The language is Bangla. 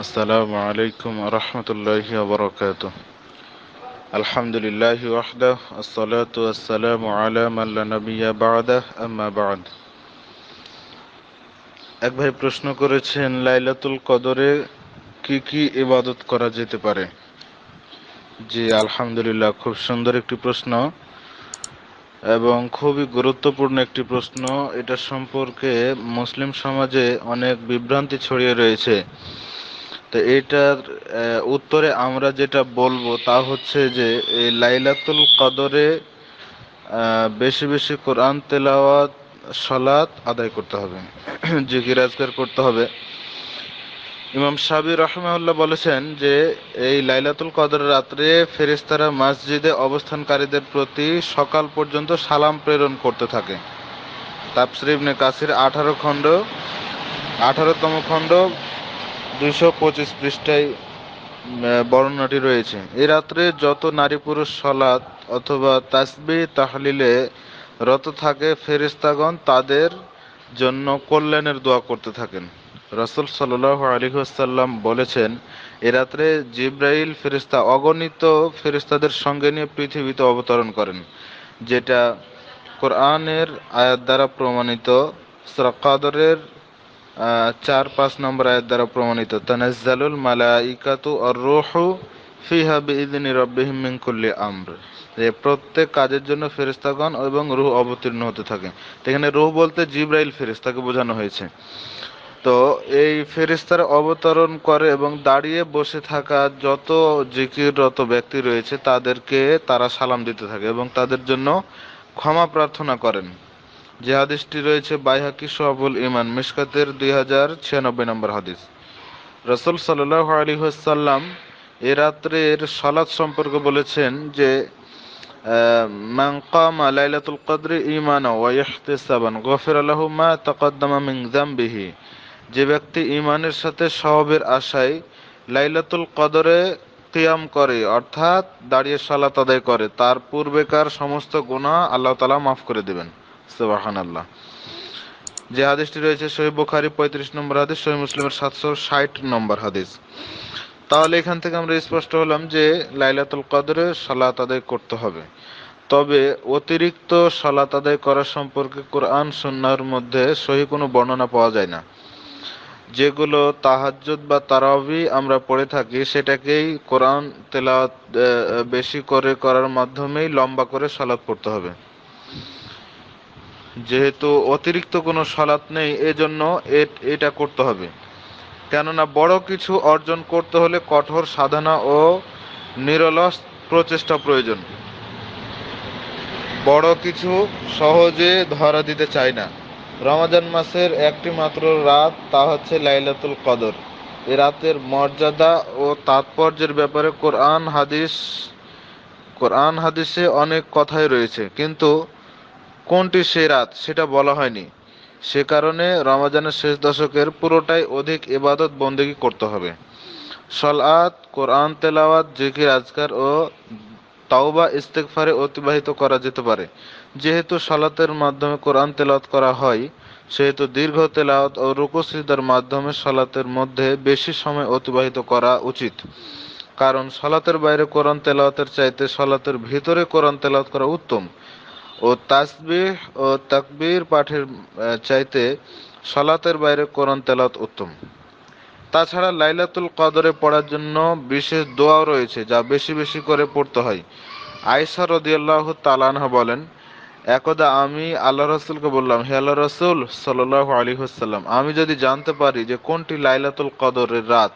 আসসালামু আলাইকুম রহমতুল্লাহ বরকাত আলহামদুলিল্লাহ ওয়াহদাহ আসসালাতু আসসালামু আলা মাল্লা নবিয়া বাদাহ আম্মা বাদ এক ভাই প্রশ্ন করেছেন লাইলাতুল কদরে কি কি ইবাদত করা যেতে পারে জি আলহামদুলিল্লাহ খুব সুন্দর একটি প্রশ্ন এবং খুবই গুরুত্বপূর্ণ একটি প্রশ্ন এটা সম্পর্কে মুসলিম সমাজে অনেক বিভ্রান্তি ছড়িয়ে রয়েছে তো এটার উত্তরে আমরা যেটা বলবো তা হচ্ছে যে এই লাইলাতুল কদরে বেশি বেশি কোরআন তেলাওয়াত সলাত আদায় করতে হবে জিকির আজকার করতে হবে ইমাম সাবির রহমাউল্লাহ বলেছেন যে এই লাইলাতুল কদরের রাত্রে ফেরেস্তারা মসজিদে অবস্থানকারীদের প্রতি সকাল পর্যন্ত সালাম প্রেরণ করতে থাকে তাপসরিবনে কাসির আঠারো খণ্ড আঠারোতম খণ্ড দুইশো পঁচিশ পৃষ্ঠায় বর্ণনাটি রয়েছে এ রাত্রে যত নারী পুরুষ সলাৎ অথবা তাসবি তাহলিলে রত থাকে ফেরিস্তাগণ তাদের জন্য কল্যাণের দোয়া করতে থাকেন রসুল সাল্লাহ আলিহাসাল্লাম বলেছেন এ রাত্রে জিব্রাইল ফেরিস্তা অগণিত ফেরিস্তাদের সঙ্গে নিয়ে পৃথিবীতে অবতরণ করেন যেটা কোরআনের আয়াত দ্বারা প্রমাণিত সরকাদরের চার পাঁচ নম্বর আয়ের দ্বারা প্রমাণিত তানাজ্জালুল মালাইকাতু আর রুহু ফিহা বিইذن রাব্বিহিম মিন কুল্লি আমর যে প্রত্যেক কাজের জন্য ফেরেশতাগণ এবং রুহ অবতীর্ণ হতে থাকে এখানে রুহ বলতে জিব্রাইল ফেরেশতাকে বোঝানো হয়েছে তো এই ফেরেশতারা অবতরণ করে এবং দাঁড়িয়ে বসে থাকা যত জিকিররত ব্যক্তি রয়েছে তাদেরকে তারা সালাম দিতে থাকে এবং তাদের জন্য ক্ষমা প্রার্থনা করেন যে হাদিসটি রয়েছে বাইহাকি সোহাবুল ইমান মিসকাতের দুই হাজার ছিয়ানব্বই নম্বর হাদিস রসুল সাল্লাহ আলী হাসাল্লাম এ রাত্রের সালাদ সম্পর্কে বলেছেন যে মাংকাম লাইলাতুল কদরি ইমান সাবান গফির আল্লাহ মা মিংজাম বিহি যে ব্যক্তি ইমানের সাথে সহবের আশায় লাইলাতুল কদরে কিয়াম করে অর্থাৎ দাঁড়িয়ে সালাত আদায় করে তার পূর্বেকার সমস্ত গুণা আল্লাহ তালা মাফ করে দেবেন যে হাদিসটি রয়েছে শহীদ বুখারি পঁয়ত্রিশ নম্বর হাদিস শহীদ মুসলিমের সাতশো ষাট নম্বর হাদিস তাহলে এখান থেকে আমরা স্পষ্ট হলাম যে লাইলাতুল কদরে সালাত আদায় করতে হবে তবে অতিরিক্ত সালাত আদায় করা সম্পর্কে কোরআন সন্ন্যার মধ্যে সহি কোনো বর্ণনা পাওয়া যায় না যেগুলো তাহাজ্জুদ বা তারাবি আমরা পড়ে থাকি সেটাকেই কোরআন তেলাওয়াত বেশি করে করার মাধ্যমেই লম্বা করে সালাত পড়তে হবে যেহেতু অতিরিক্ত কোনো সালাত নেই এজন্য এটা করতে হবে কেননা বড় কিছু অর্জন করতে হলে কঠোর সাধনা ও নিরলস প্রচেষ্টা প্রয়োজন বড় কিছু সহজে ধরা দিতে চায় না রমাজান মাসের একটি মাত্র রাত তা হচ্ছে লাইলাতুল কদর এ রাতের মর্যাদা ও তাৎপর্যের ব্যাপারে কোরআন হাদিস কোরআন হাদিসে অনেক কথাই রয়েছে কিন্তু কোনটি সে রাত সেটা বলা হয়নি সে কারণে রমাজানের শেষ দশকের পুরোটাই অধিক এবাদত বন্দেগী করতে হবে সলাত কোরআন তেলাওয়াত জিকির আজকার ও তাওবা ইস্তেকফারে অতিবাহিত করা যেতে পারে যেহেতু সালাতের মাধ্যমে কোরআন তেলাওয়াত করা হয় সেহেতু দীর্ঘ তেলাওয়াত ও রুকুসিদার মাধ্যমে সালাতের মধ্যে বেশি সময় অতিবাহিত করা উচিত কারণ সালাতের বাইরে কোরআন তেলাওয়াতের চাইতে সালাতের ভিতরে কোরআন তেলাওয়াত করা উত্তম ও তাসবিহ ও তাকবীর পাঠের চাইতে সলাতের বাইরে কোরআন তেলাওয়াত উত্তম তাছাড়া লাইলাতুল কদরে পড়ার জন্য বিশেষ দোয়াও রয়েছে যা বেশি বেশি করে পড়তে হয় আয়সা রদিয়াল্লাহ তালানহা বলেন একদা আমি আল্লাহ রসুলকে বললাম হে আল্লাহ রসুল সাল্লাহ আলী হাসাল্লাম আমি যদি জানতে পারি যে কোনটি লাইলাতুল কদরের রাত